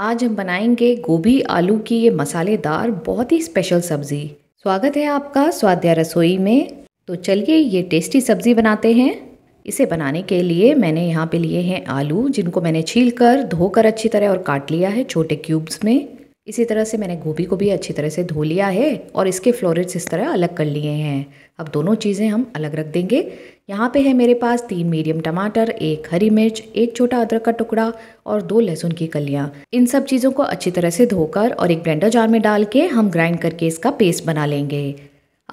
आज हम बनाएंगे गोभी आलू की ये मसालेदार बहुत ही स्पेशल सब्ज़ी स्वागत है आपका स्वाद्या रसोई में तो चलिए ये टेस्टी सब्ज़ी बनाते हैं इसे बनाने के लिए मैंने यहाँ पे लिए हैं आलू जिनको मैंने छील कर धोकर अच्छी तरह और काट लिया है छोटे क्यूब्स में इसी तरह से मैंने गोभी को भी अच्छी तरह से धो लिया है और इसके फ्लोरिट्स इस तरह अलग कर लिए हैं अब दोनों चीज़ें हम अलग रख देंगे यहाँ पे है मेरे पास तीन मीडियम टमाटर एक हरी मिर्च एक छोटा अदरक का टुकड़ा और दो लहसुन की कलियाँ इन सब चीज़ों को अच्छी तरह से धोकर और एक ब्लेंडर जार में डाल के हम ग्राइंड करके इसका पेस्ट बना लेंगे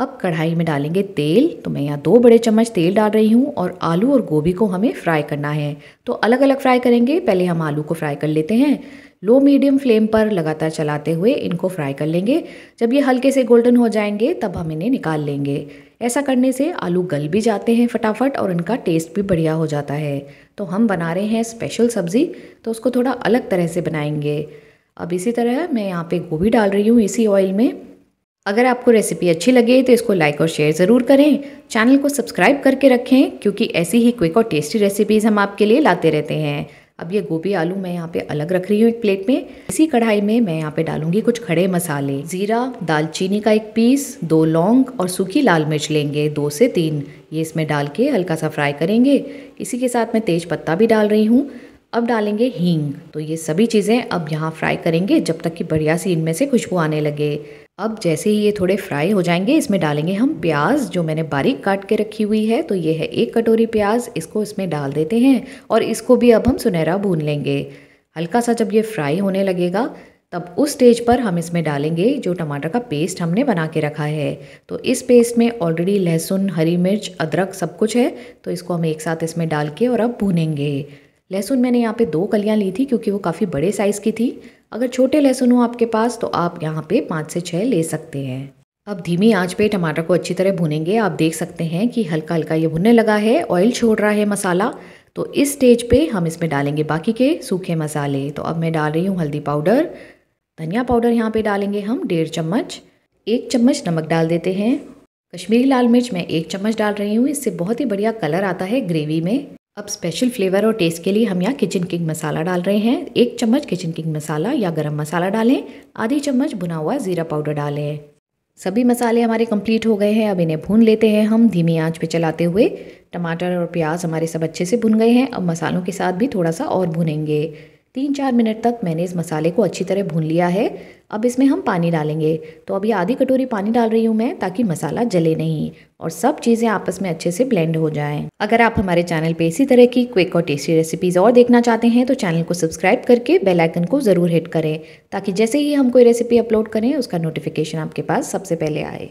अब कढ़ाई में डालेंगे तेल तो मैं यहाँ दो बड़े चम्मच तेल डाल रही हूँ और आलू और गोभी को हमें फ्राई करना है तो अलग अलग फ्राई करेंगे पहले हम आलू को फ्राई कर लेते हैं लो मीडियम फ्लेम पर लगातार चलाते हुए इनको फ्राई कर लेंगे जब ये हल्के से गोल्डन हो जाएंगे तब हम इन्हें निकाल लेंगे ऐसा करने से आलू गल भी जाते हैं फटाफट और इनका टेस्ट भी बढ़िया हो जाता है तो हम बना रहे हैं स्पेशल सब्ज़ी तो उसको थोड़ा अलग तरह से बनाएंगे अब इसी तरह मैं यहाँ पे गोभी डाल रही हूँ इसी ऑयल में अगर आपको रेसिपी अच्छी लगे तो इसको लाइक और शेयर ज़रूर करें चैनल को सब्सक्राइब करके रखें क्योंकि ऐसी ही क्विक और टेस्टी रेसिपीज़ हम आपके लिए लाते रहते हैं अब ये गोभी आलू मैं यहाँ पे अलग रख रही हूँ एक प्लेट में इसी कढ़ाई में मैं यहाँ पे डालूंगी कुछ खड़े मसाले जीरा दालचीनी का एक पीस दो लौंग और सूखी लाल मिर्च लेंगे दो से तीन ये इसमें डाल के हल्का सा फ्राई करेंगे इसी के साथ मैं तेज पत्ता भी डाल रही हूँ अब डालेंगे हींग तो ये सभी चीज़ें अब यहाँ फ्राई करेंगे जब तक कि बढ़िया सी इनमें से खुशबू आने लगे अब जैसे ही ये थोड़े फ्राई हो जाएंगे इसमें डालेंगे हम प्याज जो मैंने बारीक काट के रखी हुई है तो ये है एक कटोरी प्याज इसको इसमें डाल देते हैं और इसको भी अब हम सुनहरा भून लेंगे हल्का सा जब ये फ्राई होने लगेगा तब उस स्टेज पर हम इसमें डालेंगे जो टमाटर का पेस्ट हमने बना के रखा है तो इस पेस्ट में ऑलरेडी लहसुन हरी मिर्च अदरक सब कुछ है तो इसको हम एक साथ इसमें डाल के और अब भूनेंगे लहसुन मैंने यहाँ पे दो कलियाँ ली थी क्योंकि वो काफ़ी बड़े साइज़ की थी अगर छोटे लहसुन हो आपके पास तो आप यहाँ पे पाँच से छः ले सकते हैं अब धीमी आंच पे टमाटर को अच्छी तरह भुनेंगे आप देख सकते हैं कि हल्का हल्का ये भुनने लगा है ऑयल छोड़ रहा है मसाला तो इस स्टेज पर हम इसमें डालेंगे बाकी के सूखे मसाले तो अब मैं डाल रही हूँ हल्दी पाउडर धनिया पाउडर यहाँ पर डालेंगे हम डेढ़ चम्मच एक चम्मच नमक डाल देते हैं कश्मीरी लाल मिर्च मैं एक चम्मच डाल रही हूँ इससे बहुत ही बढ़िया कलर आता है ग्रेवी में अब स्पेशल फ्लेवर और टेस्ट के लिए हम यहाँ किचन किंग मसाला डाल रहे हैं एक चम्मच किचन किंग मसाला या गरम मसाला डालें आधी चम्मच भुना हुआ ज़ीरा पाउडर डालें सभी मसाले हमारे कंप्लीट हो गए हैं अब इन्हें भून लेते हैं हम धीमी आंच पे चलाते हुए टमाटर और प्याज हमारे सब अच्छे से भुन गए हैं अब मसालों के साथ भी थोड़ा सा और भुनेंगे तीन चार मिनट तक मैंने इस मसाले को अच्छी तरह भून लिया है अब इसमें हम पानी डालेंगे तो अभी आधी कटोरी पानी डाल रही हूँ मैं ताकि मसाला जले नहीं और सब चीज़ें आपस में अच्छे से ब्लेंड हो जाएं। अगर आप हमारे चैनल पे इसी तरह की क्विक और टेस्टी रेसिपीज़ और देखना चाहते हैं तो चैनल को सब्सक्राइब करके बेलाइकन को ज़रूर हिट करें ताकि जैसे ही हम कोई रेसिपी अपलोड करें उसका नोटिफिकेशन आपके पास सबसे पहले आए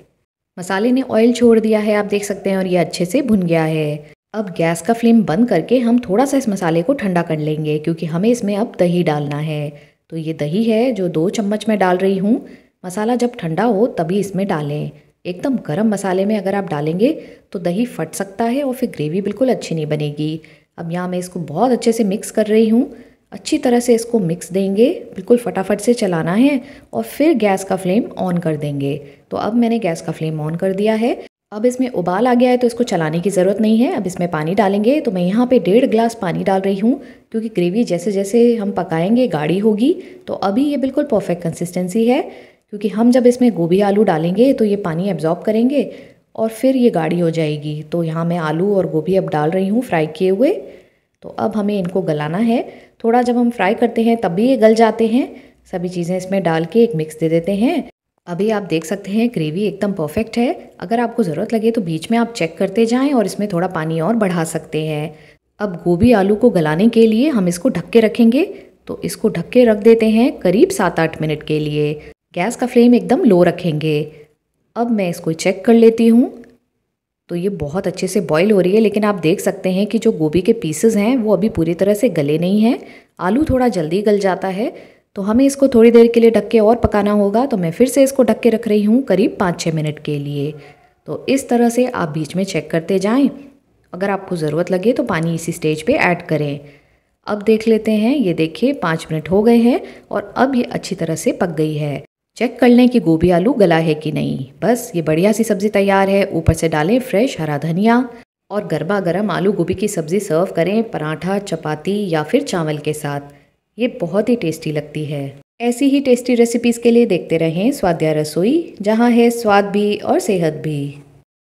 मसाले ने ऑयल छोड़ दिया है आप देख सकते हैं और ये अच्छे से भुन गया है अब गैस का फ्लेम बंद करके हम थोड़ा सा इस मसाले को ठंडा कर लेंगे क्योंकि हमें इसमें अब दही डालना है तो ये दही है जो दो चम्मच मैं डाल रही हूँ मसाला जब ठंडा हो तभी इसमें डालें एकदम गरम मसाले में अगर आप डालेंगे तो दही फट सकता है और फिर ग्रेवी बिल्कुल अच्छी नहीं बनेगी अब यहाँ मैं इसको बहुत अच्छे से मिक्स कर रही हूँ अच्छी तरह से इसको मिक्स देंगे बिल्कुल फटाफट से चलाना है और फिर गैस का फ्लेम ऑन कर देंगे तो अब मैंने गैस का फ्लेम ऑन कर दिया है अब इसमें उबाल आ गया है तो इसको चलाने की ज़रूरत नहीं है अब इसमें पानी डालेंगे तो मैं यहाँ पे डेढ़ ग्लास पानी डाल रही हूँ क्योंकि ग्रेवी जैसे जैसे हम पकाएंगे गाढ़ी होगी तो अभी ये बिल्कुल परफेक्ट कंसिस्टेंसी है क्योंकि हम जब इसमें गोभी आलू डालेंगे तो ये पानी एब्जॉर्ब करेंगे और फिर ये गाढ़ी हो जाएगी तो यहाँ मैं आलू और गोभी अब डाल रही हूँ फ्राई किए हुए तो अब हमें इनको गलाना है थोड़ा जब हम फ्राई करते हैं तब भी ये गल जाते हैं सभी चीज़ें इसमें डाल के एक मिक्स दे देते हैं अभी आप देख सकते हैं ग्रेवी एकदम परफेक्ट है अगर आपको ज़रूरत लगे तो बीच में आप चेक करते जाएं और इसमें थोड़ा पानी और बढ़ा सकते हैं अब गोभी आलू को गलाने के लिए हम इसको ढक के रखेंगे तो इसको ढक के रख देते हैं करीब सात आठ मिनट के लिए गैस का फ्लेम एकदम लो रखेंगे अब मैं इसको चेक कर लेती हूँ तो ये बहुत अच्छे से बॉईल हो रही है लेकिन आप देख सकते हैं कि जो गोभी के पीसेज हैं वो अभी पूरी तरह से गले नहीं हैं आलू थोड़ा जल्दी गल जाता है तो हमें इसको थोड़ी देर के लिए ढक के और पकाना होगा तो मैं फिर से इसको ढक के रख रही हूँ करीब पाँच छः मिनट के लिए तो इस तरह से आप बीच में चेक करते जाएं अगर आपको ज़रूरत लगे तो पानी इसी स्टेज पे ऐड करें अब देख लेते हैं ये देखिए पाँच मिनट हो गए हैं और अब ये अच्छी तरह से पक गई है चेक कर लें कि गोभी आलू गला है कि नहीं बस ये बढ़िया सी सब्ज़ी तैयार है ऊपर से डालें फ्रेश हरा धनिया और गर्मा गर्म आलू गोभी की सब्ज़ी सर्व करें पराठा चपाती या फिर चावल के साथ ये बहुत ही टेस्टी लगती है ऐसी ही टेस्टी रेसिपीज़ के लिए देखते रहें स्वाद्या रसोई जहाँ है स्वाद भी और सेहत भी